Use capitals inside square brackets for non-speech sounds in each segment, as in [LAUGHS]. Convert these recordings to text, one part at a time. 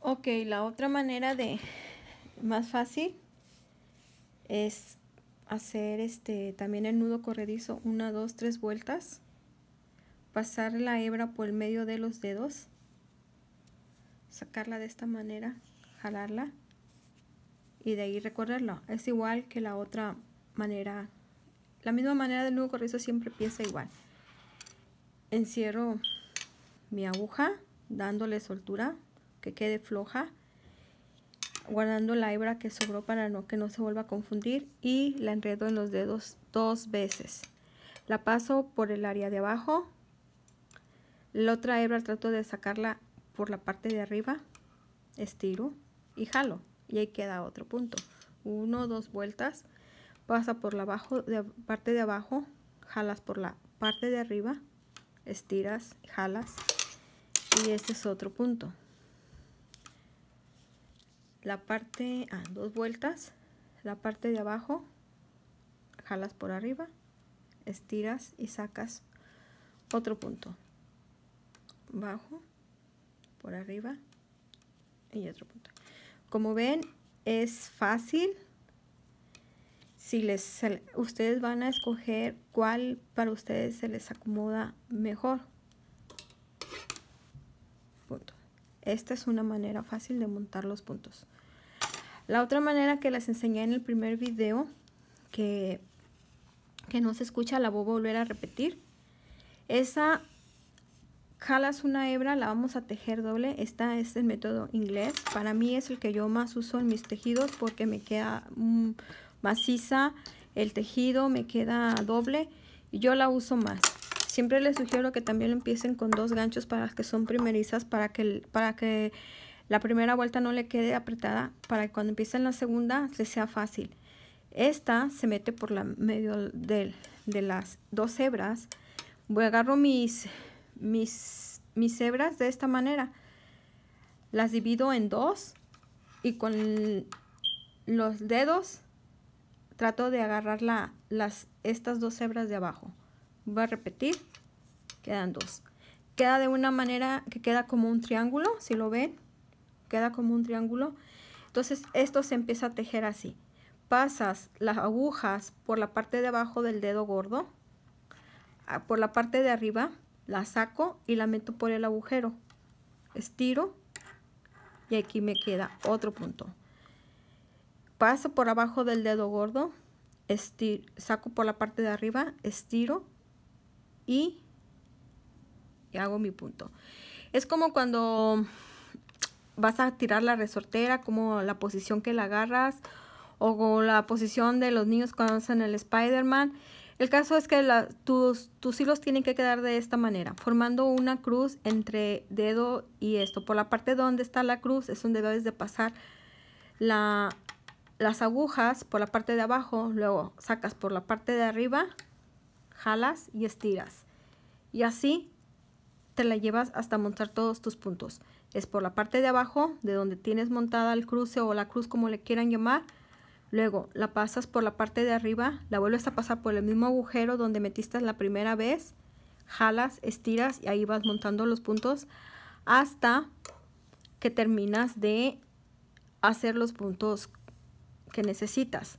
Ok, la otra manera de más fácil es hacer este también el nudo corredizo, una, dos, tres vueltas, pasar la hebra por el medio de los dedos, sacarla de esta manera, jalarla y de ahí recorrerla. Es igual que la otra manera, la misma manera del nudo corredizo siempre piensa igual. Encierro mi aguja dándole soltura, que quede floja, guardando la hebra que sobró para no, que no se vuelva a confundir y la enredo en los dedos dos veces. La paso por el área de abajo, la otra hebra trato de sacarla por la parte de arriba, estiro y jalo y ahí queda otro punto. Uno, dos vueltas, pasa por la abajo, de, parte de abajo, jalas por la parte de arriba, estiras, jalas y este es otro punto la parte a ah, dos vueltas la parte de abajo jalas por arriba estiras y sacas otro punto bajo por arriba y otro punto como ven es fácil si les ustedes van a escoger cuál para ustedes se les acomoda mejor Esta es una manera fácil de montar los puntos. La otra manera que les enseñé en el primer video, que, que no se escucha, la voy a volver a repetir. Esa, jalas una hebra, la vamos a tejer doble. Esta es el método inglés. Para mí es el que yo más uso en mis tejidos porque me queda maciza mm, el tejido, me queda doble. Y yo la uso más. Siempre les sugiero que también empiecen con dos ganchos para que son primerizas, para que, para que la primera vuelta no le quede apretada, para que cuando empiecen la segunda se sea fácil. Esta se mete por la medio de, las dos hebras. Voy agarro mis, mis, mis hebras de esta manera. Las divido en dos y con los dedos trato de agarrar las, estas dos hebras de abajo voy a repetir, quedan dos. Queda de una manera que queda como un triángulo, si lo ven, queda como un triángulo. Entonces esto se empieza a tejer así. Pasas las agujas por la parte de abajo del dedo gordo, por la parte de arriba, la saco y la meto por el agujero. Estiro y aquí me queda otro punto. Paso por abajo del dedo gordo, saco por la parte de arriba, estiro y, hago mi punto. Es como cuando vas a tirar la resortera, como la posición que la agarras o la posición de los niños cuando hacen el Spider-Man. El caso es que tus, hilos tienen que quedar de esta manera, formando una cruz entre dedo y esto. Por la parte donde está la cruz es donde debes de pasar las agujas por la parte de abajo, luego sacas por la parte de arriba jalas y estiras. Y así te la llevas hasta montar todos tus puntos. Es por la parte de abajo, de donde tienes montada el cruce o la cruz, como le quieran llamar. Luego la pasas por la parte de arriba, la vuelves a pasar por el mismo agujero donde metiste la primera vez. Jalas, estiras y ahí vas montando los puntos hasta que terminas de hacer los puntos que necesitas.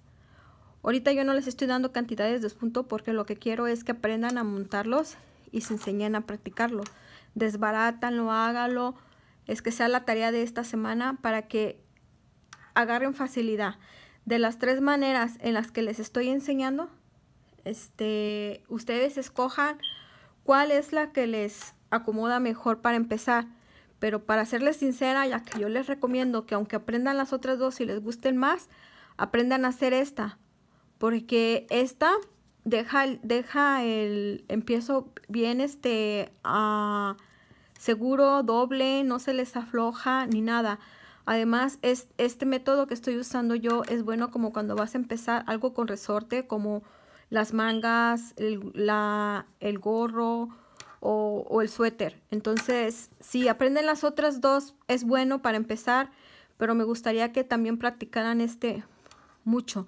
Ahorita yo no les estoy dando cantidades de punto porque lo que quiero es que aprendan a montarlos y se enseñen a practicarlo. Desbarátanlo, hágalo. Es que sea la tarea de esta semana para que agarren facilidad. De las tres maneras en las que les estoy enseñando, este, ustedes escojan cuál es la que les acomoda mejor para empezar. Pero para serles sincera, ya que yo les recomiendo que aunque aprendan las otras dos y les gusten más, aprendan a hacer esta, porque esta deja, el empiezo bien este seguro, doble, no se les afloja ni nada. Además, es, este método que estoy usando yo es bueno como cuando vas a empezar algo con resorte, como las mangas, el, la, el gorro o, o, el suéter. Entonces, si aprenden las otras dos, es bueno para empezar, pero me gustaría que también practicaran este mucho.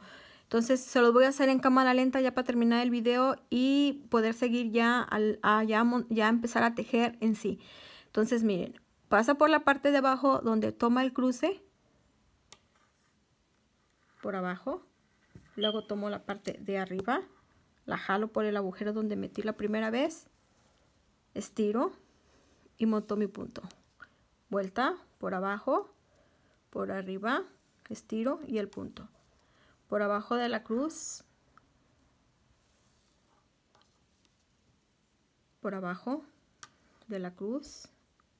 Entonces se lo voy a hacer en cámara lenta ya para terminar el video y poder seguir ya, a, ya, ya empezar a tejer en sí. Entonces miren, pasa por la parte de abajo donde toma el cruce, por abajo, luego tomo la parte de arriba, la jalo por el agujero donde metí la primera vez, estiro y monto mi punto. Vuelta por abajo, por arriba, estiro y el punto por abajo de la cruz, por abajo de la cruz,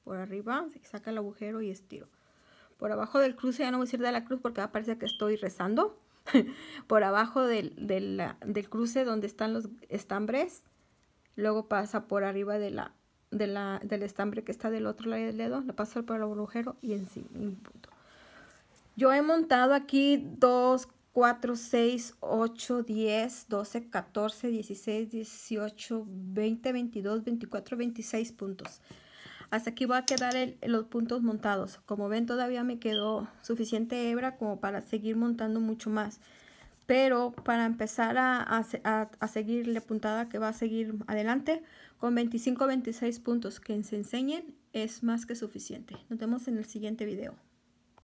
por arriba, saca el agujero y estiro. Por abajo del cruce, ya no voy a decir de la cruz porque parece que estoy rezando. [LAUGHS] por abajo del, cruce donde están los estambres, luego pasa por arriba de la, de la, del estambre que está del otro lado del dedo, La paso por el agujero y encima. Yo he montado aquí dos 4, 6, 8, 10, 12, 14, 16, 18, 20, 22, 24, 26 puntos. Hasta aquí va a quedar los puntos montados. Como ven, todavía me quedó suficiente hebra como para seguir montando mucho más. Pero para empezar a, a seguir la puntada que va a seguir adelante, con 25, 26 puntos que se enseñen, es más que suficiente. Nos vemos en el siguiente video.